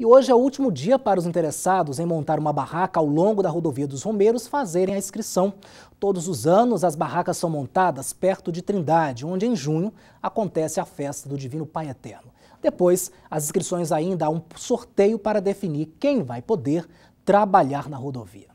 E hoje é o último dia para os interessados em montar uma barraca ao longo da rodovia dos Romeiros fazerem a inscrição. Todos os anos, as barracas são montadas perto de Trindade, onde em junho acontece a festa do Divino Pai Eterno. Depois, as inscrições ainda há um sorteio para definir quem vai poder trabalhar na rodovia.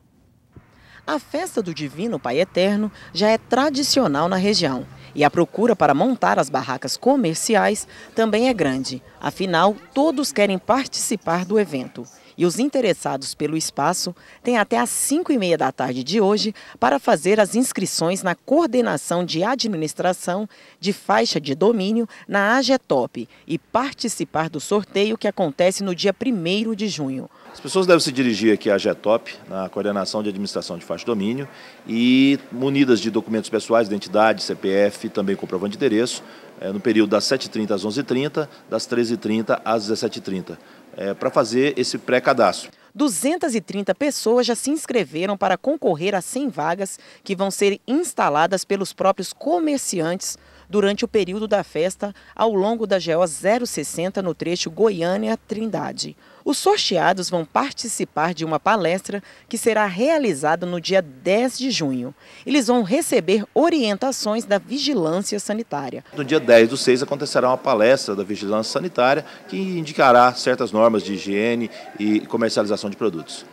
A festa do Divino Pai Eterno já é tradicional na região e a procura para montar as barracas comerciais também é grande, afinal, todos querem participar do evento. E os interessados pelo espaço têm até às 5 e meia da tarde de hoje para fazer as inscrições na coordenação de administração de faixa de domínio na AGETOP e participar do sorteio que acontece no dia 1 de junho. As pessoas devem se dirigir aqui à AGETOP, na Coordenação de Administração de Faixa de Domínio, e munidas de documentos pessoais, identidade, CPF, também comprovante de endereço, eh, no período das 7h30 às 11h30, das 13h30 às 17h30 é, para fazer esse pré-cadastro. 230 pessoas já se inscreveram para concorrer a 100 vagas que vão ser instaladas pelos próprios comerciantes durante o período da festa ao longo da GO 060 no trecho Goiânia-Trindade. Os sorteados vão participar de uma palestra que será realizada no dia 10 de junho. Eles vão receber orientações da vigilância sanitária. No dia 10 do 6 acontecerá uma palestra da vigilância sanitária que indicará certas normas de higiene e comercialização de produtos.